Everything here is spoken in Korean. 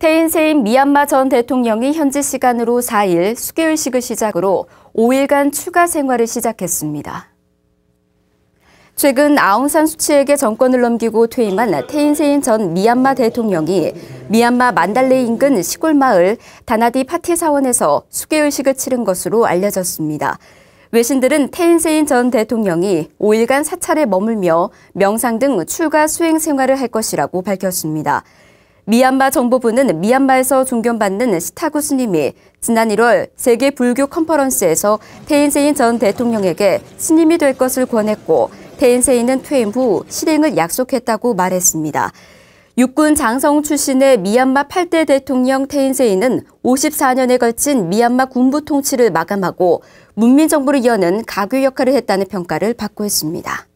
태인세인 미얀마 전 대통령이 현지 시간으로 4일 수계의식을 시작으로 5일간 추가 생활을 시작했습니다. 최근 아웅산 수치에게 정권을 넘기고 퇴임한 태인세인 전 미얀마 대통령이 미얀마 만달레 인근 시골 마을 다나디 파티 사원에서 수개일식을 치른 것으로 알려졌습니다. 외신들은 태인세인 전 대통령이 5일간 사찰에 머물며 명상 등 출가 수행 생활을 할 것이라고 밝혔습니다. 미얀마 정부부는 미얀마에서 존경받는 시타구 스님이 지난 1월 세계 불교 컨퍼런스에서 테인세인전 대통령에게 스님이 될 것을 권했고 테인세인은 퇴임 후 실행을 약속했다고 말했습니다. 육군 장성 출신의 미얀마 8대 대통령 테인세인은 54년에 걸친 미얀마 군부 통치를 마감하고 문민정부를 여는 가교 역할을 했다는 평가를 받고 있습니다.